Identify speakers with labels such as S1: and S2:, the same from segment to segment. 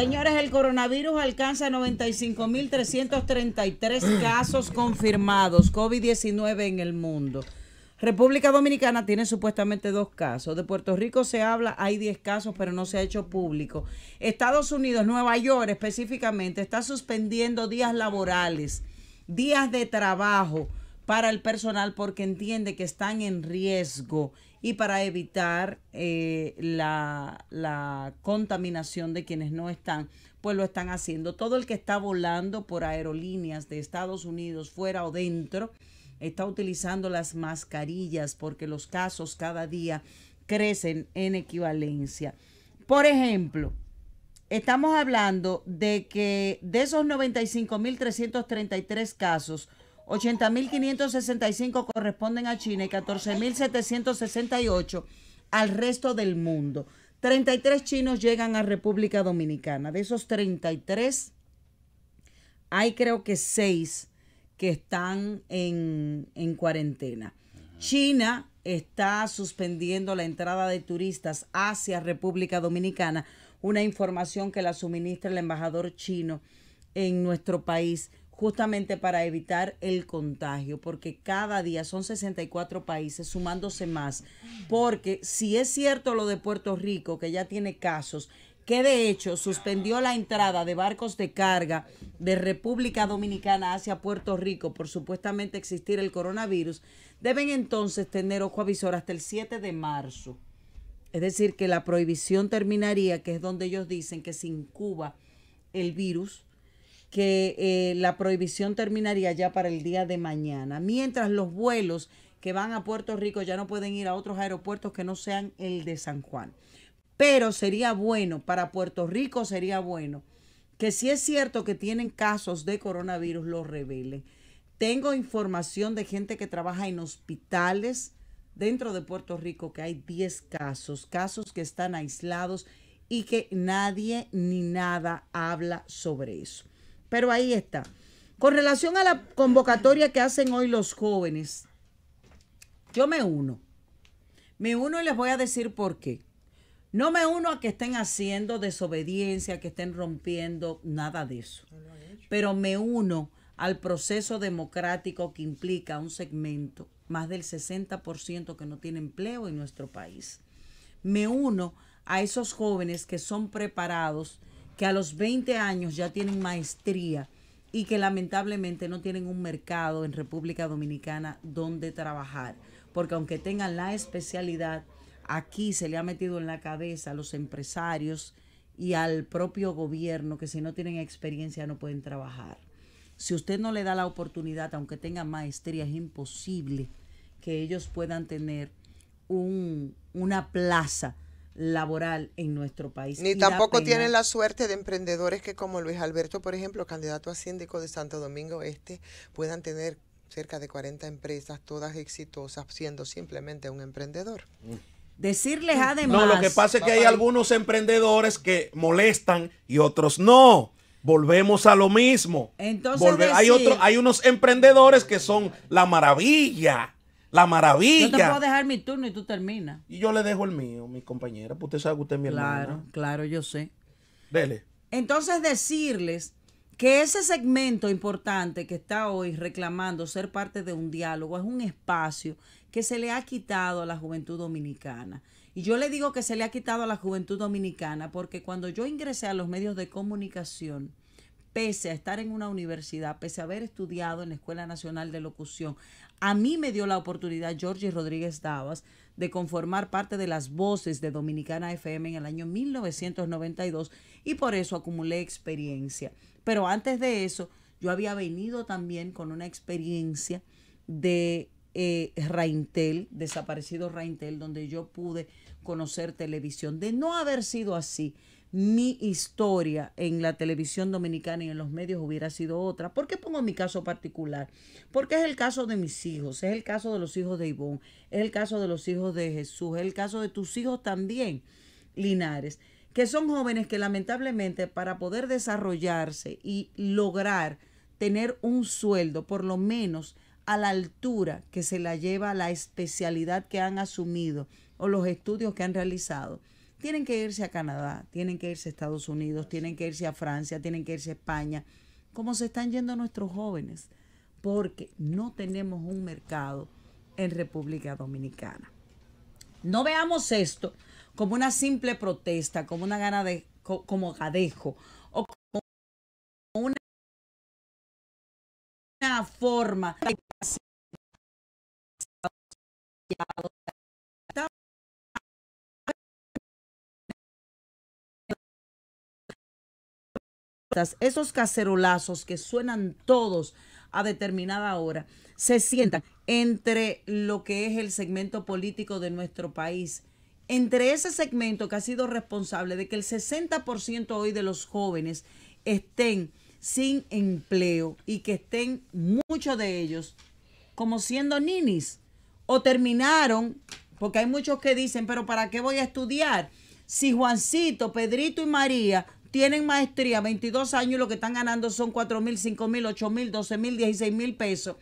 S1: Señores, el coronavirus alcanza 95.333 casos confirmados, COVID-19 en el mundo. República Dominicana tiene supuestamente dos casos. De Puerto Rico se habla, hay 10 casos, pero no se ha hecho público. Estados Unidos, Nueva York específicamente, está suspendiendo días laborales, días de trabajo para el personal porque entiende que están en riesgo y para evitar eh, la, la contaminación de quienes no están, pues lo están haciendo. Todo el que está volando por aerolíneas de Estados Unidos, fuera o dentro, está utilizando las mascarillas porque los casos cada día crecen en equivalencia. Por ejemplo, estamos hablando de que de esos 95.333 casos, 80.565 corresponden a China y 14.768 al resto del mundo. 33 chinos llegan a República Dominicana. De esos 33, hay creo que 6 que están en, cuarentena. China está suspendiendo la entrada de turistas hacia República Dominicana, una información que la suministra el embajador chino en nuestro país justamente para evitar el contagio, porque cada día son 64 países sumándose más, porque si es cierto lo de Puerto Rico, que ya tiene casos, que de hecho suspendió la entrada de barcos de carga de República Dominicana hacia Puerto Rico por supuestamente existir el coronavirus, deben entonces tener ojo avisor hasta el 7 de marzo. Es decir, que la prohibición terminaría, que es donde ellos dicen que se incuba el virus que eh, la prohibición terminaría ya para el día de mañana, mientras los vuelos que van a Puerto Rico ya no pueden ir a otros aeropuertos que no sean el de San Juan. Pero sería bueno, para Puerto Rico sería bueno, que si es cierto que tienen casos de coronavirus, lo revele. Tengo información de gente que trabaja en hospitales dentro de Puerto Rico que hay 10 casos, casos que están aislados y que nadie ni nada habla sobre eso. Pero ahí está. Con relación a la convocatoria que hacen hoy los jóvenes, yo me uno. Me uno y les voy a decir por qué. No me uno a que estén haciendo desobediencia, que estén rompiendo nada de eso. Pero me uno al proceso democrático que implica un segmento, más del 60% que no tiene empleo en nuestro país. Me uno a esos jóvenes que son preparados que a los 20 años ya tienen maestría y que lamentablemente no tienen un mercado en República Dominicana donde trabajar, porque aunque tengan la especialidad, aquí se le ha metido en la cabeza a los empresarios y al propio gobierno que si no tienen experiencia no pueden trabajar. Si usted no le da la oportunidad, aunque tenga maestría, es imposible que ellos puedan tener un, una plaza laboral en nuestro país. Ni tampoco tienen la suerte de emprendedores que como Luis Alberto, por ejemplo, candidato a síndico de Santo Domingo Este, puedan tener cerca de 40 empresas, todas exitosas, siendo simplemente un emprendedor. Decirles además... No, lo que pasa es que hay algunos emprendedores que molestan y otros no. Volvemos a lo mismo. Entonces hay, otros, hay unos emprendedores que son la maravilla la maravilla. Yo te puedo dejar mi turno y tú terminas. Y yo le dejo el mío, mi compañera, pues usted sabe que usted es mi claro, Claro, claro, yo sé. Dele. Entonces decirles que ese segmento importante que está hoy reclamando ser parte de un diálogo es un espacio que se le ha quitado a la juventud dominicana. Y yo le digo que se le ha quitado a la juventud dominicana porque cuando yo ingresé a los medios de comunicación, pese a estar en una universidad, pese a haber estudiado en la Escuela Nacional de Locución, a mí me dio la oportunidad Georgie Rodríguez Davas de conformar parte de las voces de Dominicana FM en el año 1992 y por eso acumulé experiencia. Pero antes de eso, yo había venido también con una experiencia de eh, Raintel, desaparecido Raintel, donde yo pude conocer televisión. De no haber sido así, mi historia en la televisión dominicana y en los medios hubiera sido otra. ¿Por qué pongo mi caso particular? Porque es el caso de mis hijos, es el caso de los hijos de Ivonne, es el caso de los hijos de Jesús, es el caso de tus hijos también, Linares, que son jóvenes que lamentablemente para poder desarrollarse y lograr tener un sueldo, por lo menos a la altura que se la lleva la especialidad que han asumido o los estudios que han realizado. Tienen que irse a Canadá, tienen que irse a Estados Unidos, tienen que irse a Francia, tienen que irse a España, como se están yendo nuestros jóvenes, porque no tenemos un mercado en República Dominicana. No veamos esto como una simple protesta, como una gana de, como cadejo o forma esos cacerolazos que suenan todos a determinada hora, se sientan entre lo que es el segmento político de nuestro país, entre ese segmento que ha sido responsable de que el 60% hoy de los jóvenes estén sin empleo y que estén muchos de ellos como siendo ninis o terminaron, porque hay muchos que dicen, pero ¿para qué voy a estudiar? Si Juancito, Pedrito y María tienen maestría, 22 años, y lo que están ganando son 4 mil, 5 mil, 8 mil, 12 mil, 16 mil pesos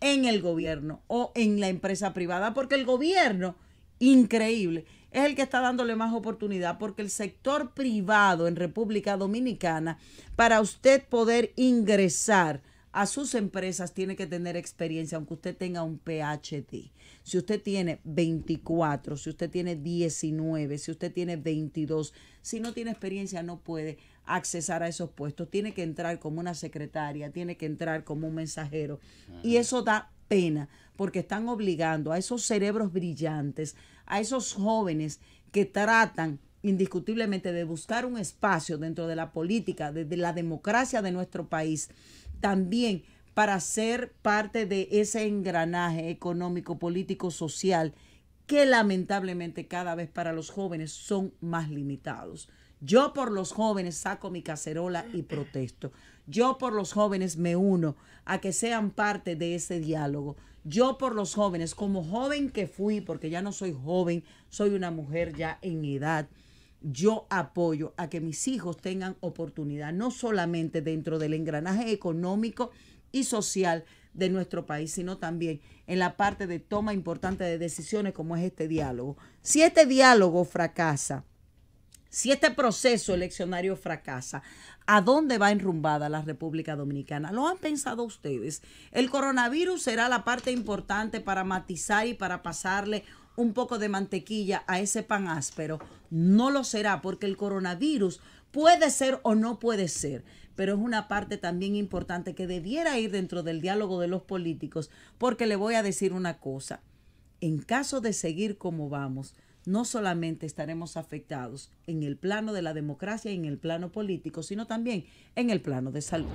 S1: en el gobierno o en la empresa privada, porque el gobierno, increíble, es el que está dándole más oportunidad, porque el sector privado en República Dominicana, para usted poder ingresar a sus empresas, tiene que tener experiencia, aunque usted tenga un PhD. Si usted tiene 24, si usted tiene 19, si usted tiene 22, si no tiene experiencia, no puede accesar a esos puestos. Tiene que entrar como una secretaria, tiene que entrar como un mensajero. Y eso da pena porque están obligando a esos cerebros brillantes, a esos jóvenes que tratan indiscutiblemente de buscar un espacio dentro de la política, de, la democracia de nuestro país, también para ser parte de ese engranaje económico, político, social, que lamentablemente cada vez para los jóvenes son más limitados. Yo por los jóvenes saco mi cacerola y protesto. Yo por los jóvenes me uno a que sean parte de ese diálogo. Yo por los jóvenes, como joven que fui, porque ya no soy joven, soy una mujer ya en edad, yo apoyo a que mis hijos tengan oportunidad, no solamente dentro del engranaje económico y social de nuestro país, sino también en la parte de toma importante de decisiones como es este diálogo. Si este diálogo fracasa, si este proceso eleccionario fracasa, ¿a dónde va enrumbada la República Dominicana? ¿Lo han pensado ustedes? El coronavirus será la parte importante para matizar y para pasarle un poco de mantequilla a ese pan áspero. No lo será porque el coronavirus puede ser o no puede ser, pero es una parte también importante que debiera ir dentro del diálogo de los políticos porque le voy a decir una cosa. En caso de seguir como vamos, no solamente estaremos afectados en el plano de la democracia y en el plano político, sino también en el plano de salud.